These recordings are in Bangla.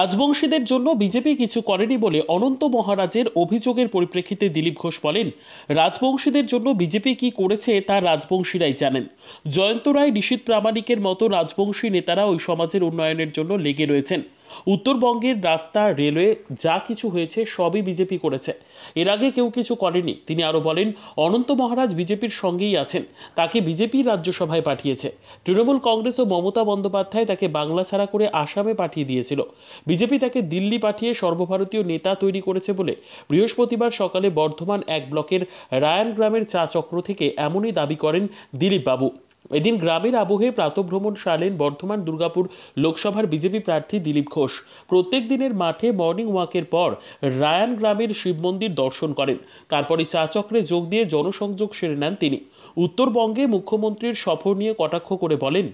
রাজবংশীদের জন্য বিজেপি কিছু করেনি বলে অনন্ত মহারাজের অভিযোগের পরিপ্রেক্ষিতে দিলীপ ঘোষ বলেন রাজবংশীদের জন্য বিজেপি কি করেছে তা রাজবংশীরাই জানেন জয়ন্ত রায় নিশীত প্রামাণিকের মতো রাজবংশী নেতারা ওই সমাজের উন্নয়নের জন্য লেগে রয়েছেন উত্তরবঙ্গের রাস্তা রেলওয়ে যা কিছু হয়েছে সবই বিজেপি করেছে এর আগে কেউ কিছু করেনি তিনি আরও বলেন অনন্ত মহারাজ বিজেপির সঙ্গেই আছেন তাকে বিজেপি রাজ্যসভায় পাঠিয়েছে তৃণমূল কংগ্রেস ও মমতা বন্দ্যোপাধ্যায় তাকে বাংলা ছাড়া করে আসামে পাঠিয়ে দিয়েছিল বিজেপি তাকে দিল্লি পাঠিয়ে সর্বভারতীয় নেতা তৈরি করেছে বলে বৃহস্পতিবার সকালে বর্ধমান এক ব্লকের রায়ান গ্রামের চা চক্র থেকে এমনই দাবি করেন দিলীপবাবু এদিন গ্রামের আবহে প্রাতভ্রমণ সারলেন বর্ধমান দুর্গাপুর লোকসভার বিজেপি প্রার্থী দিলীপ ঘোষ প্রত্যেক দিনের মাঠে মর্নিং ওয়াকের পর রায়ান গ্রামের শিব মন্দির দর্শন করেন তারপরে চা চক্রে যোগ দিয়ে জনসংযোগ সেরে নেন তিনি উত্তরবঙ্গে মুখ্যমন্ত্রীর সফর নিয়ে কটাক্ষ করে বলেন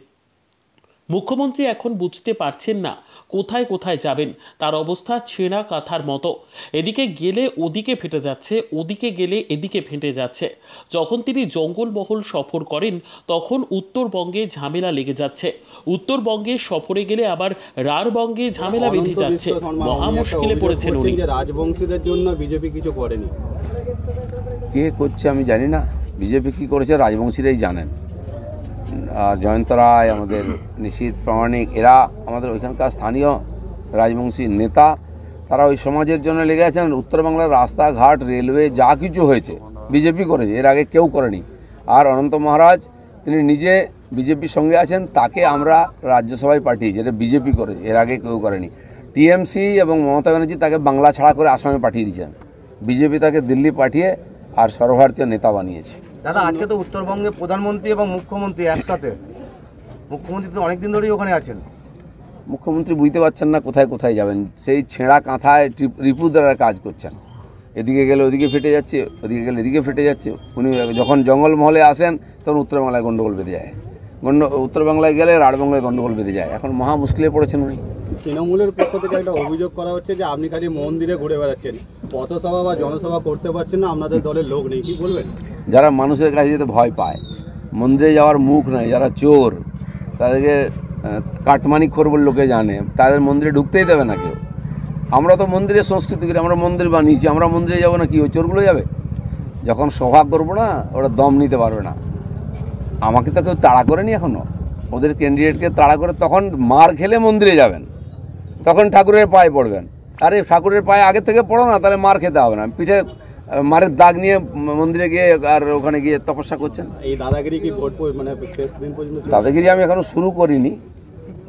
মুখ্যমন্ত্রী এখন বুঝতে পারছেন না কোথায় কোথায় যাবেন তার অবস্থা ছেঁড়া কাঁথার মতো এদিকে গেলে ওদিকে ফেটে যাচ্ছে ওদিকে গেলে এদিকে ফেটে যাচ্ছে যখন তিনি জঙ্গলমহল সফর করেন তখন উত্তরবঙ্গে ঝামেলা লেগে যাচ্ছে উত্তরবঙ্গে সফরে গেলে আবার রারবঙ্গে ঝামেলা বেঁধে যাচ্ছে মহা মুশকিলে পড়েছেন উনি রাজবংশীদের জন্য বিজেপি কিছু করেনি কে করছে আমি জানি না বিজেপি কি করেছে রাজবংশীরাই জানেন জয়ন্ত রায় আমাদের নিশীত প্রামাণিক এরা আমাদের ওইখানকার স্থানীয় রাজবংশী নেতা তারা ওই সমাজের জন্য লেগে আছেন উত্তরবাংলার রাস্তাঘাট রেলওয়ে যা কিছু হয়েছে বিজেপি করেছে এর আগে কেউ করেনি আর অনন্ত মহারাজ তিনি নিজে বিজেপির সঙ্গে আছেন তাকে আমরা রাজ্যসভায় পাঠিয়েছি এটা বিজেপি করেছে এর আগে কেউ করেনি টিএমসি এবং মমতা ব্যানার্জি তাকে বাংলা ছাড়া করে আসামে পাঠিয়ে দিয়েছেন বিজেপি তাকে দিল্লি পাঠিয়ে আর সর্বভারতীয় নেতা বানিয়েছে দাদা আজকে তো উত্তরবঙ্গে প্রধানমন্ত্রী এবং মুখ্যমন্ত্রী একসাথে মুখ্যমন্ত্রী তো অনেকদিন ধরেই ওখানে আছেন মুখ্যমন্ত্রী বুঝতে পারছেন না কোথায় কোথায় যাবেন সেই ছেঁড়া কাঁথায় রিপুদারা কাজ করছেন এদিকে গেলে ওদিকে ফেটে যাচ্ছে ওদিকে গেলে এদিকে ফেটে যাচ্ছে উনি যখন জঙ্গলমহলে আসেন তখন উত্তরবাংলায় গণ্ডগোল বেঁধে যায় গণ্ড উত্তরবাংলায় গেলে রাঢ়বাংলায় গণ্ডগোল বেঁধে যায় এখন মহা মুশকিলে পড়েছেন উনি তৃণমূলের পক্ষ থেকে একটা অভিযোগ করা হচ্ছে যে আপনি খালি মন্দিরে ঘুরে বেড়াচ্ছেন পথসভা বা জনসভা করতে পারছেন না আপনাদের দলের লোক নেই কি বলবেন যারা মানুষের কাছে যেতে ভয় পায় মন্দিরে যাওয়ার মুখ নাই যারা চোর তাদেরকে কাটমানি খোরবল লোকে জানে তাদের মন্দিরে ঢুকতেই দেবে না কেউ আমরা তো মন্দিরের সংস্কৃতি করি আমরা মন্দির বানিয়েছি আমরা মন্দিরে যাবো না কি ওই চোরগুলো যাবে যখন সভা করবো না ওরা দম নিতে পারবে না আমাকে তো কেউ তাড়া করেনি এখনও ওদের ক্যান্ডিডেটকে তাড়া করে তখন মার খেলে মন্দিরে যাবেন তখন ঠাকুরের পায়ে পড়বেন আরে ঠাকুরের পায়ে আগে থেকে পড়ো না তাহলে মার খেতে হবে না পিঠে মারের দাগ নিয়ে মন্দিরে গিয়ে আর ওখানে গিয়ে তপস্যা করছেন দাদাগিরি মানে দাদাগিরি আমি এখনো শুরু করিনি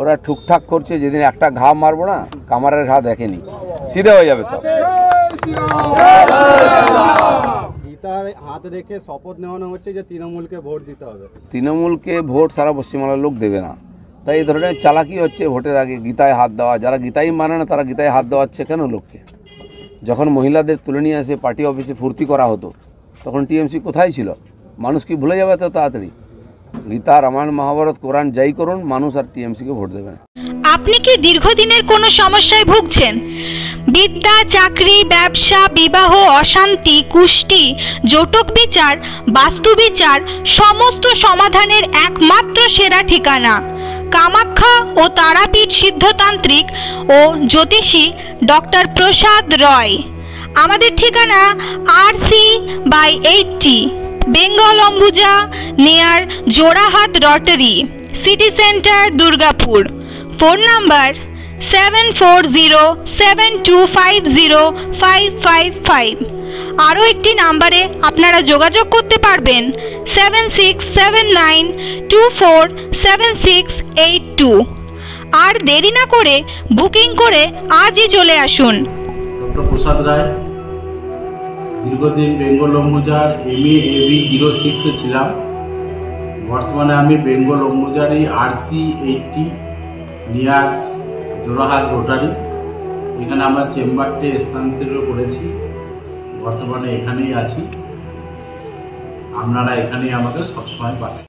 ওরা ঠুকঠাক করছে যেদিন একটা ঘা মারবো না কামারের ঘা দেখেনি সিধে হয়ে যাবে সব তৃণমূলকে ভোট সারা পশ্চিমবাংলার লোক দেবে না তাই এই ধরনের চালাকি হচ্ছে ভোটের আগে গীতায় হাত দেওয়া যারা গীতাই মানে না তারা গীতায় হাত দেওয়াচ্ছে কেন লোককে যখন মহিলাদের তুলে নিয়ে এসে পার্টি অফিসে ফুর্তি করা হতো তখন টিএমসি কোথায় ছিল মানুষ কি ভুলে যাবে তো তাড়াতাড়ি গীতা রামায়ণ মহাভারত কোরআন যাই করুন মানুষ আর টিএমসিকে ভোট দেবে না আপনি কি দীর্ঘদিনের কোনো সমস্যায় ভুগছেন বিদ্যা চাকরি ব্যবসা বিবাহ অশান্তি কুষ্টি জটক বিচার বাস্তু বিচার সমস্ত সমাধানের একমাত্র সেরা ঠিকানা কামাখ্যা ও তারাপীঠ সিদ্ধতান্ত্রিক ও জ্যোতিষী ডক্টর প্রসাদ রয় আমাদের ঠিকানা R C by eighty Bengal Ambuja near Jorahat rotary city centre Durgapur phone number seven four zero seven two five zero five five five আরও একটি নাম্বারে আপনারা যোগাযোগ করতে পারবেন seven six seven nine two four seven six eight two আর দেরি না করে বুকিং করে আজই চলে আসুন ডক্টর প্রসাদ রায় দীর্ঘদিন বেঙ্গল অম্বুজার এম এ এবি জিরো সিক্সে ছিলাম বর্তমানে আমি বেঙ্গল অম্বুজারি R C eighty near Jorahat rotary এখানে আমরা চেম্বারটি স্থানান্তরিত করেছি বর্তমানে এখানেই আছি আপনারা এখানেই আমাকে সবসময় পাবেন